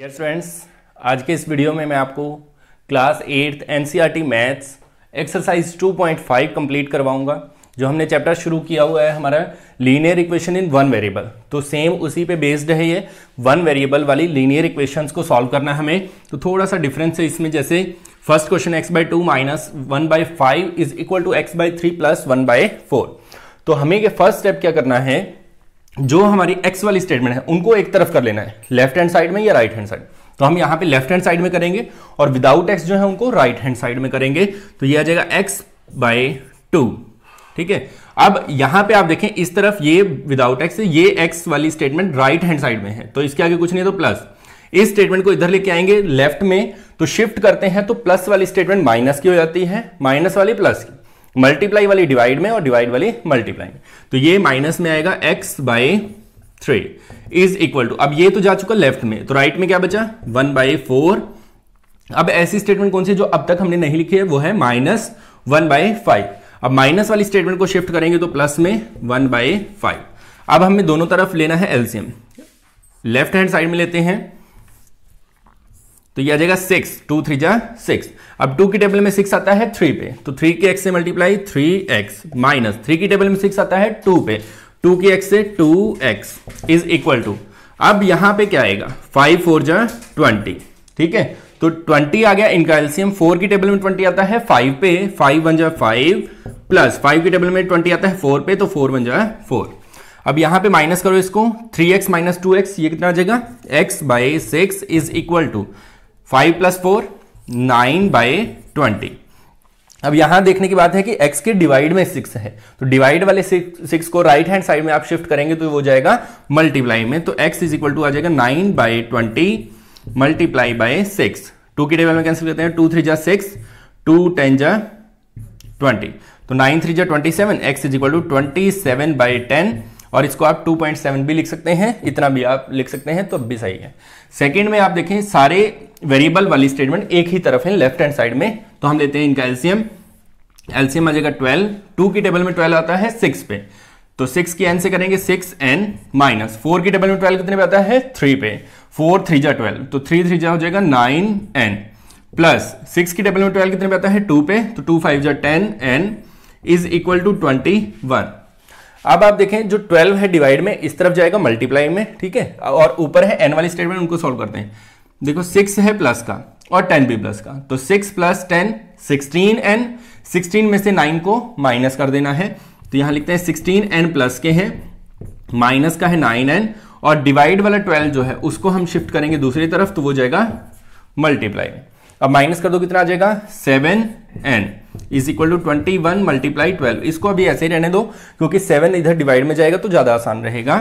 Dear friends आज के इस वीडियो में मैं आपको class eighth NCERT maths exercise 2.5 complete करवाऊंगा जो हमने चैप्टर शुरू किया हुआ है हमारा linear equation in one variable तो सेम उसी पे बेस्ड है ये वन वेरिएबल वाली लीनियर इक्वेशंस को सॉल्व करना है हमें तो थोड़ा सा डिफरेंस है इसमें जैसे first question x by two minus one by five is equal to x by three plus one by four तो हमें ये फर्स्ट स्टेप क्या करना है जो हमारी एक्स वाली स्टेटमेंट है उनको एक तरफ कर लेना है लेफ्ट हैंड साइड में या राइट हैंड साइड तो हम यहां पे लेफ्ट हैंड साइड में करेंगे और विदाउट एक्स जो है उनको राइट हैंड साइड में करेंगे तो ये आ जाएगा एक्स बाय टू ठीक है अब यहां पे आप देखें इस तरफ ये विदाउट एक्स ये एक्स वाली स्टेटमेंट राइट हैंड साइड में है तो इसके आगे कुछ नहीं है तो प्लस इस स्टेटमेंट को इधर लेके आएंगे लेफ्ट में तो शिफ्ट करते हैं तो प्लस वाली स्टेटमेंट माइनस की हो जाती है माइनस वाली प्लस की मल्टीप्लाई वाली डिवाइड में और डिवाइड वाली मल्टीप्लाई में तो ये माइनस में आएगा x by three is equal to अब ये तो जा चुका लेफ्ट में तो राइट में क्या बचा वन बाई फोर अब ऐसी स्टेटमेंट कौन सी जो अब तक हमने नहीं लिखी है वो है माइनस वन बाई फाइव अब माइनस वाली स्टेटमेंट को शिफ्ट करेंगे तो प्लस में वन बाई फाइव अब हमें दोनों तरफ लेना है एलसीएम लेफ्ट हैंड साइड में लेते हैं तो यह आ जाएगा सिक्स टू थ्री जा सिक्स अब टू की टेबल में सिक्स आता है थ्री पे तो थ्री के एक्स से multiply three x minus three की टेबल में सिक्स आता है टू पे टू के एक्स से two x is equal to अब यहां पे क्या आएगा फाइव फोर जा ट्वेंटी ठीक है तो ट्वेंटी आ गया इनका एल्सियम फोर की टेबल में ट्वेंटी आता है फाइव पे फाइव वन जा फाइव प्लस फाइव की टेबल में ट्वेंटी आता है फोर पे तो फोर वन जा फोर अब यहां पे माइनस करो इसको three x minus two x ये कितना आ जाएगा x by six is equal to five plus four nine by twenty अब यहां देखने की बात है कि x के डिवाइड में सिक्स है तो डिवाइड वाले सिक्स को राइट हैंड साइड में आप शिफ्ट करेंगे तो वो जाएगा मल्टीप्लाई में तो x इज इक्वल टू आ जाएगा nine by twenty multiply by six two के टेबल में कैंसिल करते हैं टू थ्री जा सिक्स टू टेन जा ट्वेंटी तो नाइन थ्री जा twenty seven x is equal to twenty seven by ten और इसको आप 2.7 भी लिख सकते हैं इतना भी आप लिख सकते हैं तो अब भी सही है सेकेंड में आप देखें सारे वेरिएबल वाली स्टेटमेंट एक ही तरफ है लेफ्ट हैंड साइड में तो हम लेते हैं इनका एलसीएम एलसीएम आ जाएगा ट्वेल्व टू की टेबल में ट्वेल्व आता है सिक्स पे तो सिक्स की एन से करेंगे सिक्स एन माइनस फोर की टेबल में ट्वेल्व कितने पे आता है थ्री पे फोर थ्री जा ट्वेल्व तो थ्री थ्री जा हो जाएगा नाइन एन प्लस सिक्स की टेबल में ट्वेल्व कितने पे आता है टू पे तो टू फाइव जा ten n is equal to twenty one अब आप देखें जो 12 है डिवाइड में इस तरफ जाएगा मल्टीप्लाई में ठीक है और ऊपर है एन वाली स्टेटमेंट उनको सॉल्व करते हैं देखो सिक्स है प्लस का और टेन भी प्लस का तो six plus ten sixteen n sixteen में से नाइन को माइनस कर देना है तो यहां लिखते हैं सिक्सटीन एन प्लस के हैं माइनस का है नाइन एन और डिवाइड वाला ट्वेल्व जो है उसको हम शिफ्ट करेंगे दूसरी तरफ तो वो जाएगा मल्टीप्लाई अब माइनस कर दो कितना आ जाएगा seven n is equal to twenty one multiply twelve इसको अभी ऐसे ही रहने दो क्योंकि सेवन इधर डिवाइड में जाएगा तो ज्यादा आसान रहेगा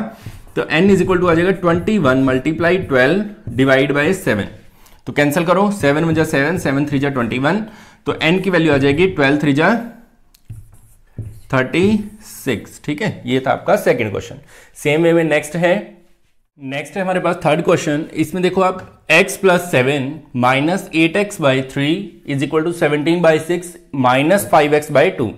तो n इज इक्वल टू आ जाएगा twenty one multiply twelve divide by seven तो कैंसिल करो सेवन में जा सेवन सेवन थ्री जा ट्वेंटी वन तो n की वैल्यू आ जाएगी ट्वेल्व थ्री जा थर्टी सिक्स ठीक है ये था आपका सेकेंड क्वेश्चन सेम वे में नेक्स्ट है नेक्स्ट है हमारे पास थर्ड क्वेश्चन इसमें देखो आप x plus seven minus eight x by three is equal to seventeen by six minus five x by two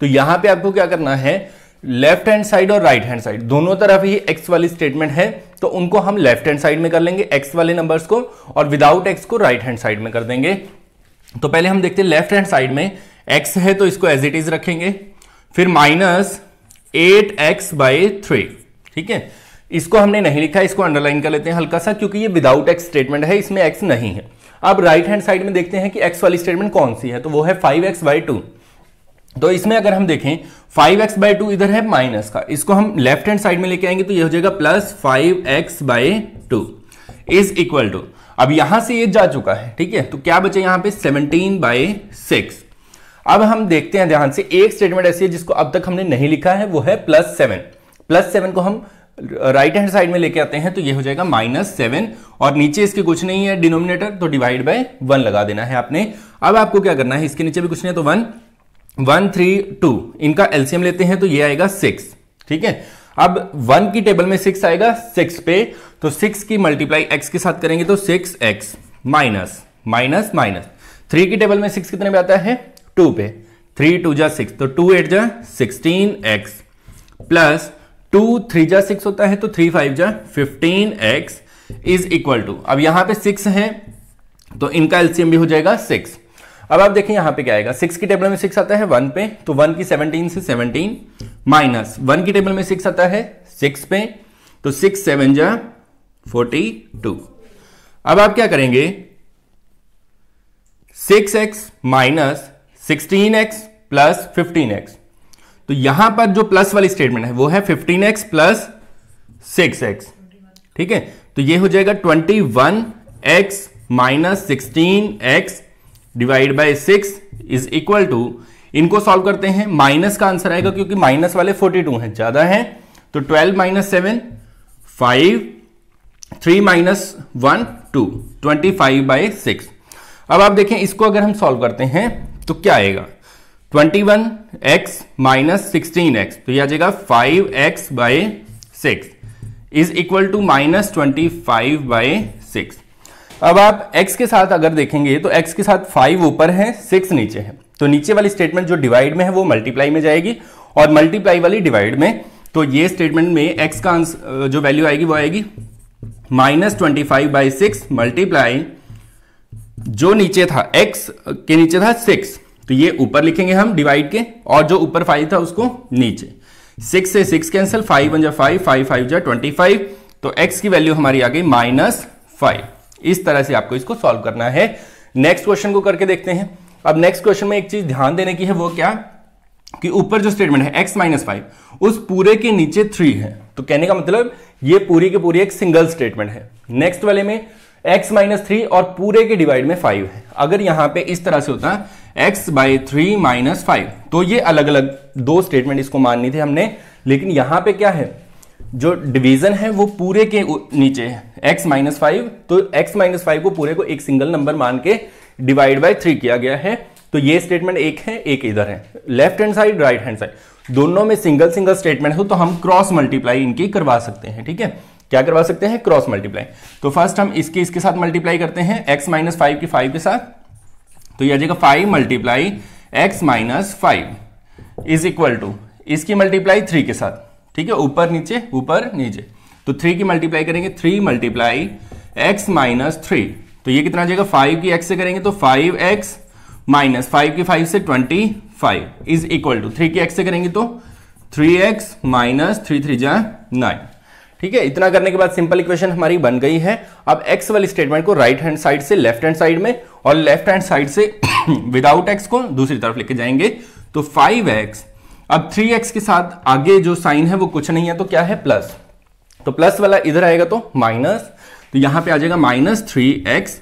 तो यहां पे आपको क्या करना है लेफ्ट हैंड साइड और राइट हैंड साइड दोनों तरफ ही एक्स वाली स्टेटमेंट है तो उनको हम लेफ्ट हैंड साइड में कर लेंगे एक्स वाले नंबर्स को और विदाउट एक्स को राइट हैंड साइड में कर देंगे तो पहले हम देखते हैं लेफ्ट हैंड साइड में एक्स है तो इसको एज इट इज रखेंगे फिर minus eight x by three ठीक है इसको हमने नहीं लिखा इसको अंडरलाइन कर लेते हैं हल्का सा क्योंकि ये विदाउट एक्स स्टेटमेंट है इसमें एक्स नहीं है अब राइट हैंड साइड में देखते हैं कि एक्स वाली स्टेटमेंट कौन सी है तो वो है फाइव एक्स बाई टू तो इसमें अगर हम देखें फाइव एक्स बाय टू इधर है माइनस का इसको हम लेफ्ट हैंड साइड में लेके आएंगे तो ये हो जाएगा plus five x by two is equal to अब यहां से ये जा चुका है ठीक है तो क्या बचे यहां पे 17 बाय सिक्स अब हम देखते हैं ध्यान से एक स्टेटमेंट ऐसी है जिसको अब तक हमने नहीं लिखा है वो है प्लस सेवन प्लस सेवन को हम राइट हैंड साइड में लेके आते हैं तो ये हो जाएगा माइनस सेवन और नीचे इसके कुछ नहीं है डिनोमिनेटर तो डिवाइड बाय वन लगा देना है आपने अब आपको क्या करना है इसके नीचे भी कुछ नहीं है तो वन वन थ्री टू इनका एलसीएम लेते हैं तो ये आएगा सिक्स ठीक है अब वन की टेबल में सिक्स आएगा सिक्स पे तो सिक्स की मल्टीप्लाई एक्स के साथ करेंगे तो six x minus minus minus three की टेबल में सिक्स कितने में आता है टू पे थ्री टू जा सिक्स तो टू एट जा sixteen x plus two three जा सिक्स होता है तो थ्री फाइव जा fifteen x is equal to अब यहां पे सिक्स है तो इनका एलसीएम भी हो जाएगा सिक्स अब आप देखें यहां पे क्या आएगा सिक्स की टेबल में सिक्स आता है वन पे तो वन की सेवनटीन से सेवनटीन माइनस वन की टेबल में सिक्स आता है सिक्स पे तो सिक्स सेवन जा फोर्टी टू अब आप क्या करेंगे six x minus sixteen x plus fifteen x तो यहां पर जो प्लस वाली स्टेटमेंट है वो है fifteen x plus six x ठीक है तो ये हो जाएगा twenty one x minus sixteen x divide by six is equal to इनको सॉल्व करते हैं माइनस का आंसर आएगा क्योंकि माइनस वाले फोर्टी टू हैं ज्यादा हैं तो twelve minus seven five three minus one two twenty five by six अब आप देखें इसको अगर हम सॉल्व करते हैं तो क्या आएगा twenty one x minus sixteen x तो यह आ जाएगा five x by six is equal to minus twenty five by six अब आप x के साथ अगर देखेंगे तो x के साथ फाइव ऊपर है सिक्स नीचे है तो नीचे वाली स्टेटमेंट जो डिवाइड में है वो मल्टीप्लाई में जाएगी और मल्टीप्लाई वाली डिवाइड में तो ये स्टेटमेंट में x का जो वैल्यू आएगी वो आएगी minus twenty five by six multiply जो नीचे था x के नीचे था सिक्स तो ये ऊपर लिखेंगे हम डिवाइड के और जो ऊपर फाइव था उसको नीचे सिक्स से सिक्स कैंसिल फाइव वन जो फाइव फाइव फाइव जो ट्वेंटी फाइव तो x की वैल्यू हमारी आ गई माइनस फाइव इस तरह से आपको इसको सॉल्व करना है नेक्स्ट क्वेश्चन को करके देखते हैं अब नेक्स्ट क्वेश्चन में एक चीज ध्यान देने की है वो क्या कि ऊपर जो स्टेटमेंट है x माइनस फाइव उस पूरे के नीचे थ्री है तो कहने का मतलब ये पूरी की पूरी एक सिंगल स्टेटमेंट है नेक्स्ट वाले में x माइनस थ्री और पूरे के डिवाइड में फाइव है अगर यहां पे इस तरह से होता x by three minus five तो ये अलग अलग दो स्टेटमेंट इसको माननी थी हमने लेकिन यहां पे क्या है जो डिवीजन है वो पूरे के नीचे है x माइनस फाइव तो x माइनस फाइव को पूरे को एक सिंगल नंबर मान के डिवाइड बाय थ्री किया गया है तो ये स्टेटमेंट एक है एक इधर है left hand side right hand side दोनों में सिंगल सिंगल स्टेटमेंट हो तो हम क्रॉस मल्टीप्लाई इनकी करवा सकते हैं ठीक है क्या करवा सकते हैं क्रॉस मल्टीप्लाई तो फर्स्ट हम इसके इसके साथ मल्टीप्लाई करते हैं एक्स माइनस फाइव की फाइव के साथ तो यह आ जाएगा five multiply x minus five is equal to इसकी मल्टीप्लाई थ्री के साथ ठीक है ऊपर नीचे ऊपर नीचे तो थ्री की मल्टीप्लाई करेंगे three multiply x minus three तो ये कितना जाएगा फाइव की एक्स से करेंगे तो फाइव एक्स माइनस फाइव की फाइव से twenty five is equal to three की एक्स से करेंगे तो three x minus three three जा नाइन ठीक है इतना करने के बाद सिंपल इक्वेशन हमारी बन गई है अब एक्स वाली स्टेटमेंट को राइट हैंड साइड से लेफ्ट हैंड साइड में और लेफ्ट हैंड साइड से विदाउट एक्स को दूसरी तरफ लेके जाएंगे तो फाइव एक्स अब 3x के साथ आगे जो साइन है वो कुछ नहीं है तो क्या है प्लस तो प्लस वाला इधर आएगा तो माइनस तो यहां पे आ जाएगा minus three x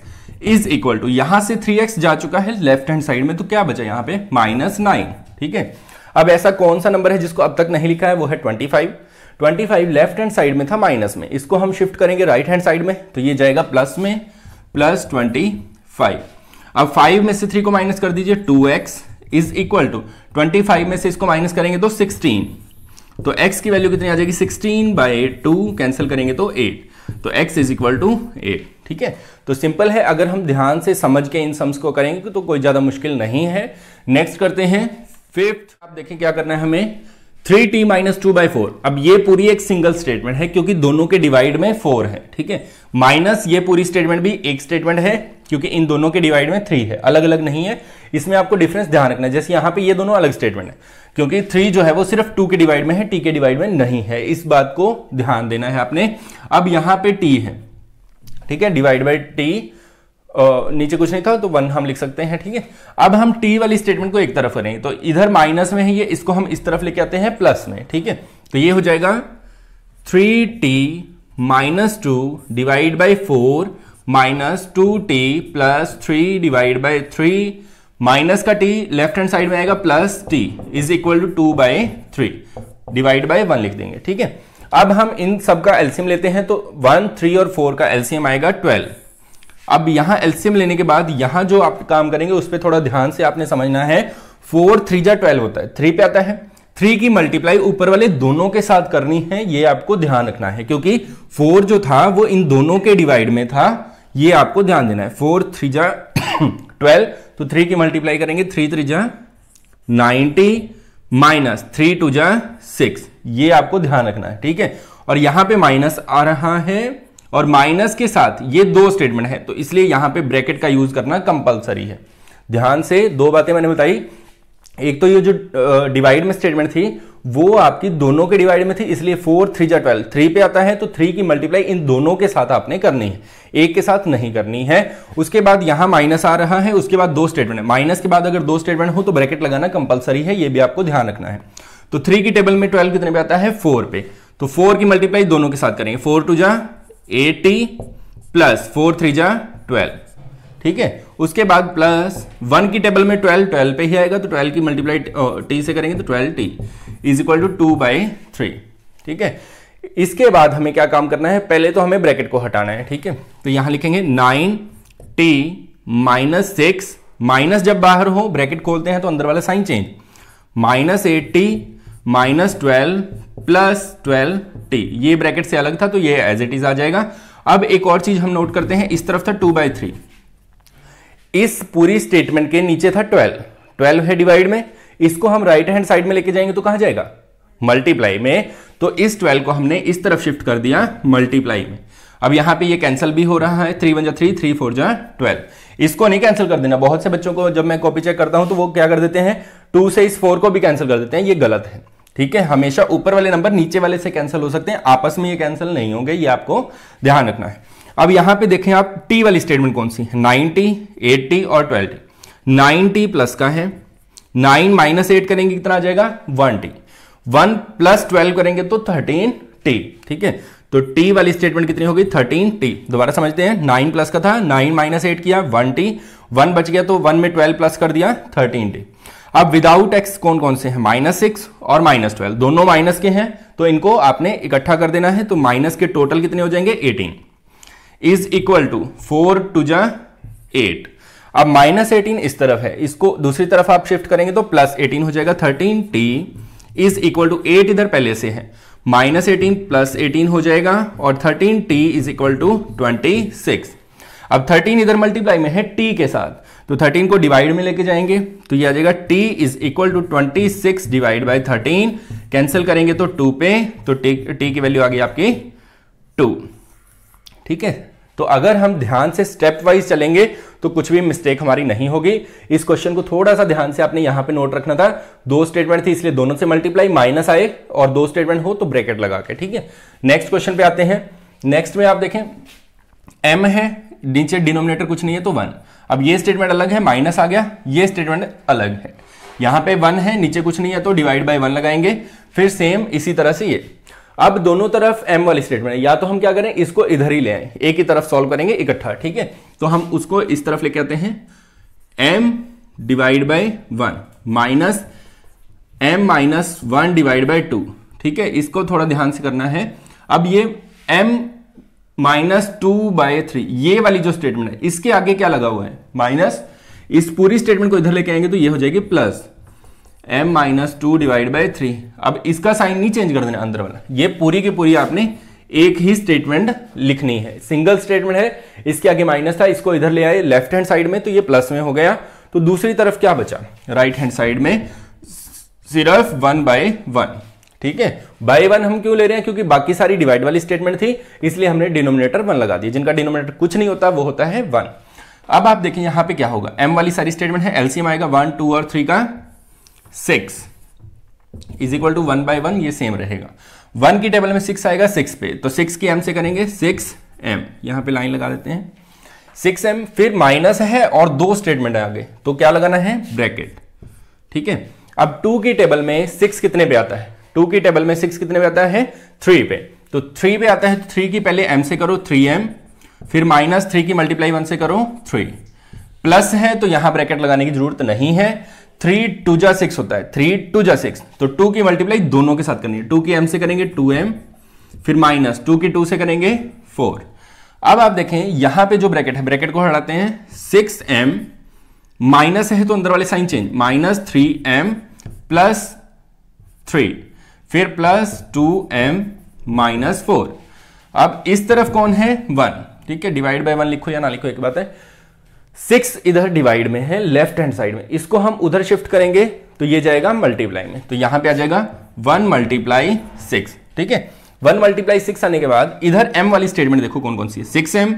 is equal to यहां से 3x जा चुका है लेफ्ट हैंड साइड में तो क्या बचा यहां पे माइनस नाइन ठीक है अब ऐसा कौन सा नंबर है जिसको अब तक नहीं लिखा है वो है twenty five twenty five left hand side में था माइनस में इसको हम शिफ्ट करेंगे राइट हैंड साइड में तो ये जाएगा प्लस में प्लस ट्वेंटी फाइव अब फाइव में से थ्री को माइनस कर दीजिए two x is equal to 25 में से इसको माइनस करेंगे तो 16 तो x की वैल्यू कितनी आ जाएगी 16 बाई टू कैंसिल करेंगे तो 8 तो x is equal to eight ठीक है तो सिंपल है अगर हम ध्यान से समझ के इन सम्स को करेंगे तो कोई ज़्यादा मुश्किल नहीं है नेक्स्ट करते हैं फिफ्थ आप देखें क्या करना है हमें three t minus two by four अब ये पूरी एक सिंगल स्टेटमेंट है क्योंकि दोनों के डिवाइड में फोर है ठीक है माइनस ये पूरी स्टेटमेंट भी एक स्टेटमेंट है क्योंकि इन दोनों के डिवाइड में थ्री है अलग अलग नहीं है इसमें आपको डिफरेंस ध्यान रखना है जैसे यहां पे ये दोनों अलग स्टेटमेंट है क्योंकि थ्री जो है वो सिर्फ टू के डिवाइड में है टी के डिवाइड में नहीं है इस बात को ध्यान देना है आपने अब यहां पे टी है ठीक है डिवाइड बाई टी नीचे कुछ नहीं था तो वन हम लिख सकते हैं ठीक है थीके? अब हम टी वाली स्टेटमेंट को एक तरफ करें तो इधर माइनस में है ये इसको हम इस तरफ लेके आते हैं प्लस में ठीक है तो ये हो जाएगा three t minus two divide by four minus two t plus three divide by three minus का टी लेफ्ट हैंड साइड में आएगा plus t is equal to two by three divide by one लिख देंगे ठीक है अब हम इन सब का एल्सियम लेते हैं तो वन थ्री और फोर का एल्सियम आएगा ट्वेल्व अब यहां एल्सियम लेने के बाद यहां जो आप काम करेंगे उस पर थोड़ा ध्यान से आपने समझना है फोर थ्री जा ट्वेल्व होता है थ्री पे आता है थ्री की मल्टीप्लाई ऊपर वाले दोनों के साथ करनी है ये आपको ध्यान रखना है क्योंकि फोर जो था वो इन दोनों के डिवाइड में था ये आपको ध्यान देना है फोर थ्री जा ट्वेल्व तो थ्री की मल्टीप्लाई करेंगे थ्री थ्री जा नाइनटी माइनस थ्री टू जा सिक्स ये आपको ध्यान रखना है ठीक है और यहां पे माइनस आ रहा है और माइनस के साथ ये दो स्टेटमेंट है तो इसलिए यहां पे ब्रैकेट का यूज करना कंपलसरी है ध्यान से दो बातें मैंने बताई एक तो ये जो डिवाइड में स्टेटमेंट थी वो आपकी दोनों के डिवाइड में थी इसलिए फोर थ्री या ट्वेल्व थ्री पे आता है तो थ्री की मल्टीप्लाई इन दोनों के साथ आपने करनी है एक के साथ नहीं करनी है उसके बाद यहां माइनस आ रहा है उसके बाद दो स्टेटमेंट माइनस के बाद अगर दो स्टेटमेंट हो तो ब्रैकेट लगाना कंपलसरी है ये भी आपको ध्यान रखना है तो थ्री की टेबल में ट्वेल्व कितने पे आता है फोर पे तो फोर की मल्टीप्लाई दोनों के साथ करेंगे फोर टू जा एटी प्लस फोर थ्री जा ट्वेल्व ठीक है उसके बाद प्लस वन की टेबल में ट्वेल्व ट्वेल्व पे ही आएगा तो ट्वेल्व की मल्टीप्लाई टी से करेंगे तो twelve t is equal to two by three ठीक है इसके बाद हमें क्या काम करना है पहले तो हमें ब्रैकेट को हटाना है ठीक है तो यहां लिखेंगे nine t minus six minus जब बाहर हो ब्रैकेट खोलते हैं तो अंदर वाला sign change minus eighty minus twelve plus twelve t ये ब्रैकेट से अलग था तो ये एज इट इज आ जाएगा अब एक और चीज हम नोट करते हैं इस तरफ था टू बाई थ्री इस पूरी स्टेटमेंट के नीचे था ट्वेल्व ट्वेल्व है डिवाइड में इसको हम राइट हैंड साइड में लेके जाएंगे तो कहां जाएगा मल्टीप्लाई में तो इस ट्वेल्व को हमने इस तरफ शिफ्ट कर दिया मल्टीप्लाई में अब यहां पे ये कैंसिल भी हो रहा है थ्री वन जा थ्री थ्री फोर जा ट्वेल्व इसको नहीं कैंसिल कर देना बहुत से बच्चों को जब मैं कॉपी चेक करता हूं तो वो क्या कर देते हैं टू से इस फोर को भी कैंसिल कर देते हैं ये गलत है ठीक है हमेशा ऊपर वाले नंबर नीचे वाले से कैंसिल हो सकते हैं आपस में ये कैंसिल नहीं होंगे ये आपको ध्यान रखना है अब यहां पे देखें आप टी वाली स्टेटमेंट कौन सी नाइनटी एट्टी और ट्वेल्टी नाइनटी प्लस का है नाइन माइनस एट करेंगे कितना आ जाएगा one t one plus twelve करेंगे तो थर्टीन टी ठीक है तो टी वाली स्टेटमेंट कितनी होगी थर्टीन टी दोबारा समझते हैं नाइन प्लस का था नाइन माइनस एट किया वन टी वन बच गया तो वन में ट्वेल्व प्लस कर दिया थर्टीन टी अब विदाउट एक्स कौन कौन से हैं माइनस सिक्स और माइनस ट्वेल्व दोनों माइनस के हैं तो इनको आपने इकट्ठा कर देना है तो माइनस के टोटल कितने हो जाएंगे eighteen is equal to four two जा एट अब माइनस एटीन इस तरफ है इसको दूसरी तरफ आप शिफ्ट करेंगे तो प्लस एटीन हो जाएगा thirteen t is equal to eight इधर पहले से है माइनस एटीन प्लस एटीन हो जाएगा और thirteen t is equal to twenty six अब थर्टीन इधर मल्टीप्लाई में है टी के साथ तो 13 को डिवाइड में लेके जाएंगे तो ये आ जाएगा t is equal to 26 divide by thirteen cancel करेंगे तो 2 पे तो t की वैल्यू आ गई आपकी 2 ठीक है तो अगर हम ध्यान से स्टेप वाइज चलेंगे तो कुछ भी मिस्टेक हमारी नहीं होगी इस क्वेश्चन को थोड़ा सा ध्यान से आपने यहां पे नोट रखना था दो स्टेटमेंट थी इसलिए दोनों से मल्टीप्लाई माइनस आए और दो स्टेटमेंट हो तो ब्रैकेट लगा के ठीक है नेक्स्ट क्वेश्चन पे आते हैं नेक्स्ट में आप देखें एम है नीचे डिनोमिनेटर कुछ नहीं है तो वन अब ये स्टेटमेंट अलग है माइनस आ गया ये स्टेटमेंट अलग है यहां पे वन है नीचे कुछ नहीं है तो डिवाइड बाई वन लगाएंगे फिर सेम इसी तरह से ये अब दोनों तरफ एम वाली स्टेटमेंट है या तो हम क्या करें इसको इधर ही ले आए एक ही तरफ सॉल्व करेंगे इकट्ठा ठीक है तो हम उसको इस तरफ लेके आते हैं m divide by one minus m minus one divide by two ठीक है इसको थोड़ा ध्यान से करना है अब ये m minus two by three ये वाली जो स्टेटमेंट है इसके आगे क्या लगा हुआ है माइनस इस पूरी स्टेटमेंट को इधर लेके आएंगे तो ये हो जाएगी plus m minus two divide by three अब इसका साइन नहीं चेंज कर देना अंदर वाला ये पूरी की पूरी आपने एक ही स्टेटमेंट लिखनी है सिंगल स्टेटमेंट है इसके आगे माइनस था इसको इधर ले आए लेफ्ट हैंड साइड में तो ये प्लस में हो गया तो दूसरी तरफ क्या बचा राइट हैंड साइड में सिर्फ वन बाय वन ठीक है बाय वन हम क्यों ले रहे हैं क्योंकि बाकी सारी डिवाइड वाली स्टेटमेंट थी इसलिए हमने डिनोमिनेटर वन लगा दिया जिनका डिनोमिनेटर कुछ नहीं होता वो होता है वन अब आप देखें यहां पे क्या होगा एम वाली सारी स्टेटमेंट है एलसीएम आएगा वन टू और थ्री का six is equal to one by one ये सेम रहेगा वन की टेबल में सिक्स आएगा सिक्स पे तो सिक्स की एम से करेंगे सिक्स एम यहां पे लाइन लगा देते हैं सिक्स एम फिर माइनस है और दो स्टेटमेंट है आगे तो क्या लगाना है ब्रैकेट ठीक है अब टू की टेबल में सिक्स कितने पे आता है टू की टेबल में सिक्स कितने पे आता है थ्री पे तो थ्री पे आता है तो थ्री की पहले एम से करो थ्री एम फिर माइनस थ्री की मल्टीप्लाई वन से करो थ्री प्लस है तो यहां ब्रैकेट लगाने की जरूरत नहीं है थ्री टू जा सिक्स होता है थ्री टू जा सिक्स तो टू की मल्टीप्लाई दोनों के साथ करनी है टू की एम से करेंगे टू एम फिर माइनस टू की टू से करेंगे फोर अब आप देखें यहां पे जो ब्रैकेट है ब्रैकेट को हटाते हैं सिक्स एम माइनस है तो अंदर वाले sign change minus three m plus three फिर plus two m minus four अब इस तरफ कौन है वन ठीक है डिवाइड बाय वन लिखो या ना लिखो एक बात है सिक्स इधर डिवाइड में है लेफ्ट हैंड साइड में इसको हम उधर शिफ्ट करेंगे तो ये जाएगा मल्टीप्लाई में तो यहां पे आ जाएगा वन मल्टीप्लाई सिक्स ठीक है वन मल्टीप्लाई सिक्स आने के बाद इधर एम वाली स्टेटमेंट देखो कौन कौन सी है six m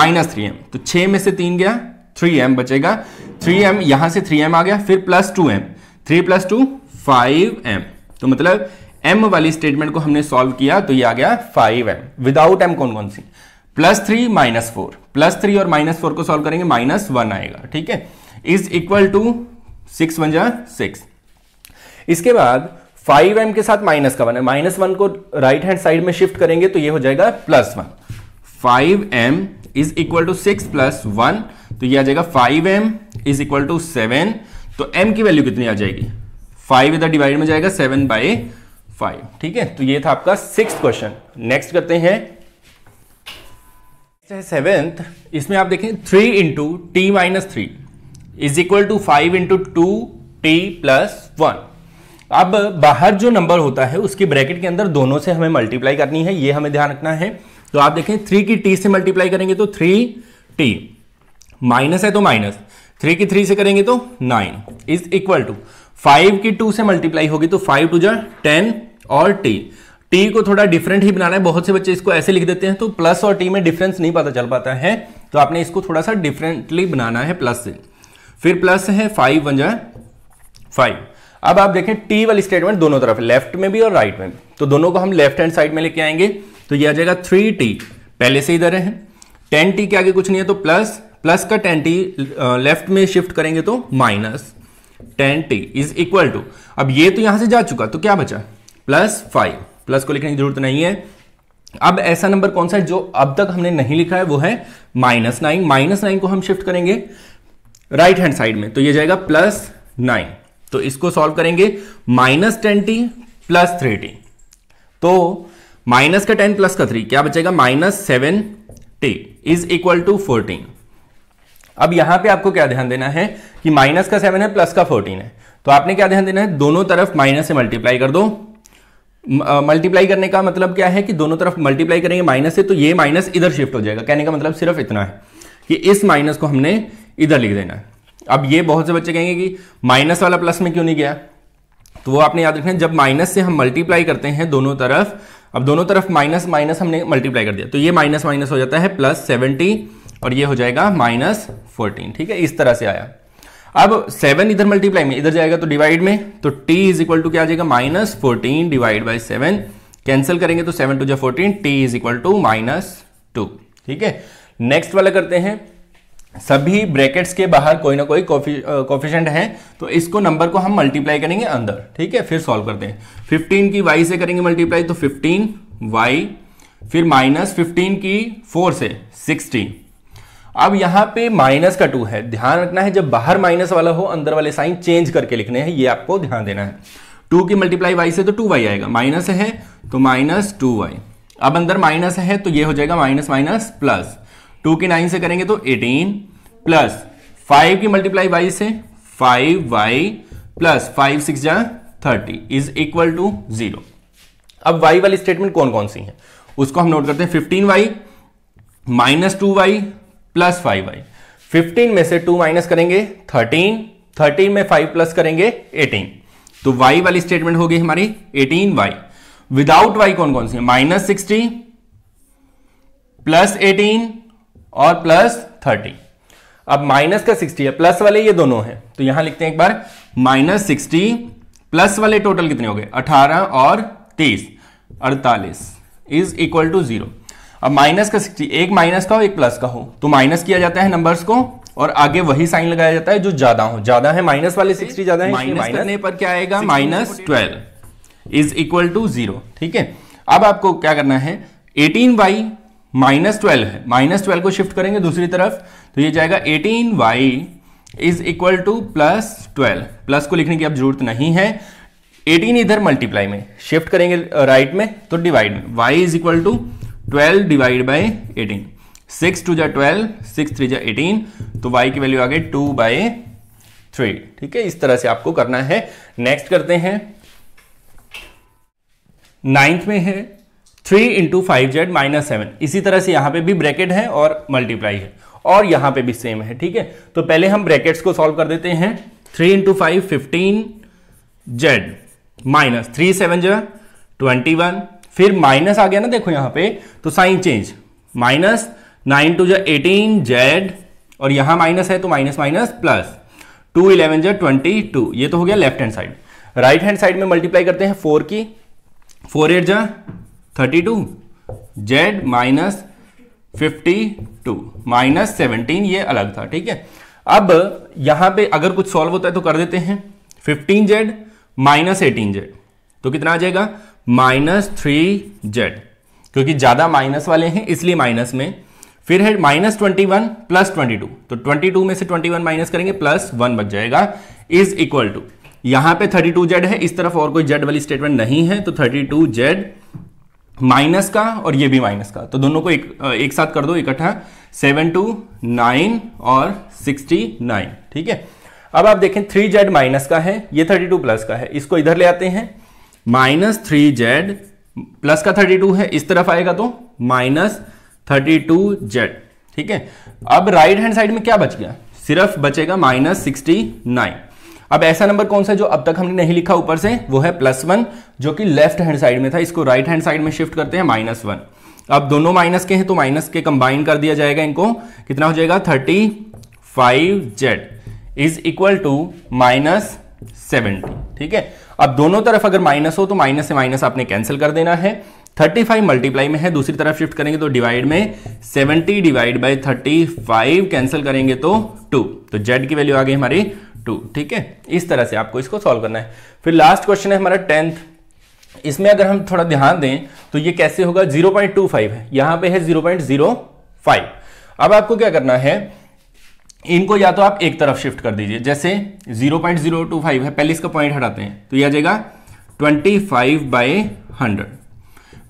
minus three m तो छह में से तीन गया थ्री एम बचेगा थ्री एम यहां से थ्री एम आ गया फिर plus two m three plus two five m तो मतलब m वाली स्टेटमेंट को हमने सॉल्व किया तो ये आ गया फाइव एम विदाउट एम कौन कौन सी plus three minus four plus three और माइनस फोर को सॉल्व करेंगे माइनस वन आएगा ठीक है is equal to six one जा सिक्स इसके बाद फाइव एम के साथ माइनस का वन है माइनस वन को राइट हैंड साइड में शिफ्ट करेंगे तो ये हो जाएगा plus one five m is equal to six plus one तो ये आ जाएगा five m is equal to seven तो m की वैल्यू कितनी आ जाएगी फाइव इधर डिवाइड में जाएगा सेवन बाई फाइव ठीक है तो ये था आपका सिक्स क्वेश्चन नेक्स्ट करते हैं सेवेंथ इसमें आप देखें three into t minus three is equal to five into two t plus one अब बाहर जो नंबर होता है उसकी ब्रैकेट के अंदर दोनों से हमें मल्टीप्लाई करनी है ये हमें ध्यान रखना है तो आप देखें थ्री की टी से मल्टीप्लाई करेंगे तो थ्री टी माइनस है तो माइनस थ्री की थ्री से करेंगे तो nine is equal to five की टू से मल्टीप्लाई होगी तो फाइव टू जा टेन और टी टी को थोड़ा डिफरेंट ही बनाना है बहुत से बच्चे इसको ऐसे लिख देते हैं तो प्लस और टी में डिफरेंस नहीं पता चल पाता है तो आपने इसको थोड़ा सा डिफरेंटली बनाना है प्लस से फिर प्लस है फाइव वन जाए फाइव अब आप देखें टी वाली स्टेटमेंट दोनों तरफ लेफ्ट में भी और राइट में तो दोनों को हम लेफ्ट हैंड साइड में लेके आएंगे तो यह आ जाएगा थ्री टी पहले से इधर है टेन टी के आगे कुछ नहीं है तो प्लस प्लस का टेन टी लेफ्ट में शिफ्ट करेंगे तो minus ten t is equal to अब ये तो यहां से जा चुका तो क्या बचा प्लस फाइव प्लस को लिखने की जरूरत नहीं है अब ऐसा नंबर कौन सा है जो अब तक हमने नहीं लिखा है वो है माइनस नाइन माइनस नाइन को हम शिफ्ट करेंगे राइट हैंड साइड में तो ये जाएगा प्लस नाइन तो इसको सॉल्व करेंगे minus ten t plus three t तो माइनस का टेन प्लस का थ्री क्या बचेगा minus seven t is equal to fourteen अब यहां पे आपको क्या ध्यान देना है कि माइनस का सेवन है प्लस का फोर्टीन है तो आपने क्या ध्यान देना है दोनों तरफ माइनस से मल्टीप्लाई कर दो मल्टीप्लाई करने का मतलब क्या है कि दोनों तरफ मल्टीप्लाई करेंगे माइनस से तो ये माइनस इधर शिफ्ट हो जाएगा कहने का मतलब सिर्फ इतना है कि इस माइनस को हमने इधर लिख देना है अब ये बहुत से बच्चे कहेंगे कि माइनस वाला प्लस में क्यों नहीं गया तो वो आपने याद रखना जब माइनस से हम मल्टीप्लाई करते हैं दोनों तरफ अब दोनों तरफ माइनस माइनस हमने मल्टीप्लाई कर दिया तो ये माइनस माइनस हो जाता है प्लस सेवेंटी और ये हो जाएगा माइनस फोर्टीन ठीक है इस तरह से आया अब सेवन इधर मल्टीप्लाई में इधर जाएगा तो डिवाइड में तो टी इज इक्वल टू क्या आ जाएगा minus fourteen divide by seven cancel करेंगे तो सेवन टू जो fourteen t is equal to minus two ठीक है नेक्स्ट वाला करते हैं सभी ब्रैकेट्स के बाहर कोई ना कोई कॉफिशेंट है तो इसको नंबर को हम मल्टीप्लाई करेंगे अंदर ठीक है फिर सॉल्व करते हैं फिफ्टीन की वाई से करेंगे मल्टीप्लाई तो फिफ्टीन वाई फिर माइनस फिफ्टीन की फोर से सिक्सटीन अब यहां पे माइनस का टू है ध्यान रखना है जब बाहर माइनस वाला हो अंदर वाले साइन चेंज करके लिखने हैं ये आपको ध्यान देना है टू की मल्टीप्लाई वाई से तो टू वाई आएगा माइनस है तो माइनस टू वाई अब अंदर माइनस है तो ये हो जाएगा माइनस माइनस प्लस टू की नाइन से करेंगे तो एटीन प्लस फाइव की मल्टीप्लाई वाई से five y plus five six जा thirty is equal to zero अब वाई वाली स्टेटमेंट कौन कौन सी है उसको हम नोट करते हैं fifteen y minus two y plus five आई फिफ्टीन में से टू माइनस करेंगे थर्टीन थर्टीन में फाइव प्लस करेंगे एटीन तो वाई वाली स्टेटमेंट होगी हमारी एटीन वाई विदाउट वाई कौन कौन सी है माइनस सिक्सटी प्लस एटीन और प्लस थर्टी अब माइनस का सिक्सटी है प्लस वाले ये दोनों हैं तो यहां लिखते हैं एक बार माइनस सिक्सटी प्लस वाले टोटल कितने हो गए अठारह और तीस अड़तालीस इज इक्वल टू जीरो अब माइनस का सिक्सटी एक माइनस का हो एक प्लस का हो तो माइनस किया जाता है नंबर्स को और आगे वही साइन लगाया जाता है जो ज्यादा हो ज्यादा है माइनस वाले सिक्सटी ज्यादा है माइनस करने पर क्या आएगा minus twelve is equal to zero ठीक है अब आपको क्या करना है एटीन वाई माइनस ट्वेल्व है माइनस ट्वेल्व को शिफ्ट करेंगे दूसरी तरफ तो ये जाएगा eighteen y is equal to plus twelve plus को लिखने की अब जरूरत नहीं है 18 इधर मल्टीप्लाई में शिफ्ट करेंगे राइट uh, में तो डिवाइड में y is equal to twelve divide by eighteen six two जा ट्वेल्व सिक्स थ्री जा एटीन तो y की वैल्यू आ गई टू बाई थ्री ठीक है इस तरह से आपको करना है नेक्स्ट करते हैं नाइन्थ में है three into five z minus seven इसी तरह से यहां पे भी ब्रैकेट है और मल्टीप्लाई है और यहां पे भी सेम है ठीक है तो पहले हम ब्रैकेट्स को सॉल्व कर देते हैं three into five fifteen z minus three seven जो ट्वेंटी वन फिर माइनस आ गया ना देखो यहां पे तो sign change minus nine two जो एटीन जेड और यहां माइनस है तो minus minus plus two eleven जो ट्वेंटी टू ये तो हो गया left hand side right hand side में मल्टीप्लाई करते हैं फोर की फोर एट जो thirty two z minus fifty to minus seventeen ये अलग था ठीक है अब यहां पे अगर कुछ सॉल्व होता है तो कर देते हैं fifteen z minus eighteen z तो कितना आ जाएगा माइनस थ्री जेड क्योंकि ज़्यादा माइनस वाले हैं इसलिए माइनस में फिर है minus twenty one plus twenty two तो ट्वेंटी टू में से ट्वेंटी वन माइनस करेंगे प्लस वन बच जाएगा इज इक्वल टू यहां पे थर्टी टू जेड है इस तरफ और कोई जेड वाली स्टेटमेंट नहीं है तो थर्टी टू जेड माइनस का और ये भी माइनस का तो दोनों को एक, एक साथ कर दो इकट्ठा सेवन टू नाइन और सिक्सटी नाइन ठीक है अब आप देखें थ्री जेड माइनस का है ये थर्टी टू प्लस का है इसको इधर ले आते हैं माइनस थ्री जेड प्लस का थर्टी टू है इस तरफ आएगा तो माइनस थर्टी टू जेड ठीक है अब राइट हैंड साइड में क्या बच गया सिर्फ बचेगा माइनस सिक्सटी नाइन अब ऐसा नंबर कौन सा जो अब तक हमने नहीं लिखा ऊपर से वो है प्लस वन जो कि लेफ्ट हैंड साइड में था इसको राइट हैंड साइड में शिफ्ट करते हैं माइनस वन अब दोनों माइनस के हैं तो माइनस के कंबाइन कर दिया जाएगा इनको कितना हो जाएगा thirty five z is equal to minus seventy ठीक है अब दोनों तरफ अगर माइनस हो तो माइनस से माइनस आपने कैंसिल कर देना है 35 मल्टीप्लाई में है दूसरी तरफ शिफ्ट करेंगे तो डिवाइड में 70 डिवाइड बाय 35 कैंसिल करेंगे तो 2 तो z की वैल्यू आ गई हमारी 2 ठीक है इस तरह से आपको इसको सॉल्व करना है फिर लास्ट क्वेश्चन है हमारा टेंथ इसमें अगर हम थोड़ा ध्यान दें तो ये कैसे होगा 0.25 है यहां पे है 0.05 अब आपको क्या करना है इनको या तो आप एक तरफ शिफ्ट कर दीजिए जैसे 0.025 है पहले इसका पॉइंट हटाते हैं तो यह आ जाएगा 25 फाइव बाई हंड्रेड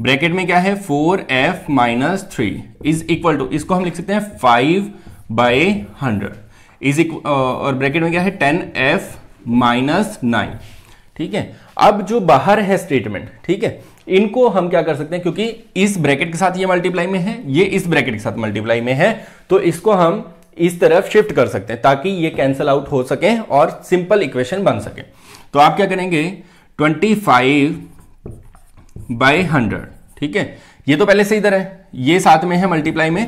ब्रैकेट में क्या है 4f f minus three is equal to इसको हम लिख सकते हैं 5 बाई हंड्रेड इज और ब्रैकेट में क्या है 10f एफ माइनस नाइन ठीक है अब जो बाहर है स्टेटमेंट ठीक है इनको हम क्या कर सकते हैं क्योंकि इस ब्रैकेट के साथ ये मल्टीप्लाई में है ये इस ब्रैकेट के साथ मल्टीप्लाई में है तो इसको हम इस तरफ शिफ्ट कर सकते हैं ताकि ये कैंसल आउट हो सके और सिंपल इक्वेशन बन सके तो आप क्या करेंगे 25 फाइव बाई हंड्रेड ठीक है ये तो पहले से इधर है ये साथ में है मल्टीप्लाई में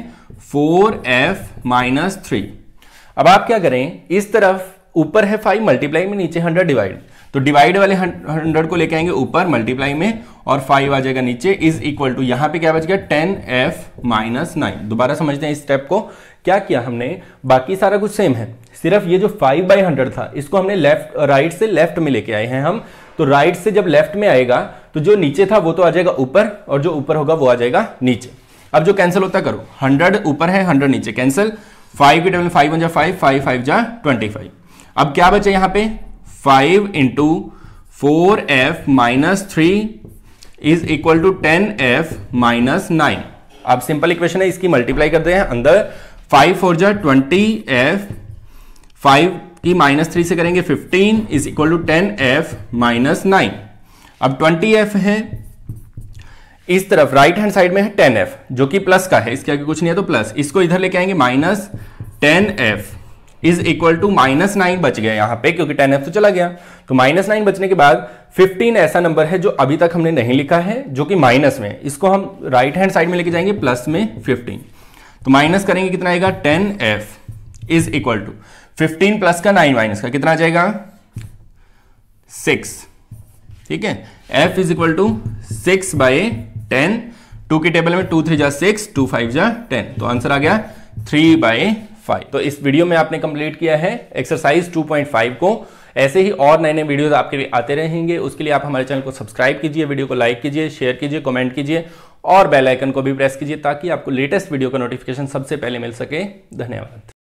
4f एफ माइनस थ्री अब आप क्या करें इस तरफ ऊपर है 5 मल्टीप्लाई में नीचे 100 डिवाइड तो डिवाइड वाले हंड्रेड को लेके आएंगे ऊपर मल्टीप्लाई में और फाइव आ जाएगा नीचे इज इक्वल टू यहाँ पे क्या बच गया टेन एफ माइनस नाइन दोबारा समझते हैं इस स्टेप को क्या किया हमने बाकी सारा कुछ सेम है सिर्फ ये जो फाइव बाई हंड्रेड था इसको हमने लेफ्ट राइट से लेफ्ट में लेके आए हैं हम तो राइट से जब लेफ्ट में आएगा तो जो नीचे था वो तो आ जाएगा ऊपर और जो ऊपर होगा वो आ जाएगा नीचे अब जो कैंसिल होता करो हंड्रेड ऊपर है हंड्रेड नीचे कैंसिल फाइव की टेबल फाइव वन जा फाइव फाइव फाइव जा ट्वेंटी फाइव अब क्या बचे यहाँ पे five into four f minus three is equal to ten f minus nine अब सिंपल इक्वेशन है इसकी मल्टीप्लाई करते हैं अंदर फाइव फोर जा ट्वेंटी एफ फाइव की माइनस थ्री से करेंगे fifteen is equal to ten f minus nine अब ट्वेंटी एफ है इस तरफ राइट हैंड साइड में है टेन एफ जो कि प्लस का है इसके आगे कुछ नहीं है तो प्लस इसको इधर लेके आएंगे minus ten f is equal to minus nine बच गया यहाँ पे क्योंकि टेन एफ तो चला गया तो माइनस नाइन बचने के बाद फिफ्टीन ऐसा नंबर है जो अभी तक हमने नहीं लिखा है जो कि माइनस में इसको हम राइट हैंड साइड में लेके जाएंगे प्लस में फिफ्टीन तो माइनस करेंगे कितना आएगा ten f is equal to fifteen plus का नाइन माइनस का कितना जाएगा सिक्स ठीक है f is equal to six by ten two के टेबल में टू थ्री जा सिक्स टू फाइव जा टेन तो आंसर आ गया थ्री बाई फाइव तो इस वीडियो में आपने कंप्लीट किया है एक्सरसाइज टू पॉइंट फाइव को ऐसे ही और नए नए वीडियोस आपके लिए आते रहेंगे उसके लिए आप हमारे चैनल को सब्सक्राइब कीजिए वीडियो को लाइक कीजिए शेयर कीजिए कमेंट कीजिए और बेल आइकन को भी प्रेस कीजिए ताकि आपको लेटेस्ट वीडियो का नोटिफिकेशन सबसे पहले मिल सके धन्यवाद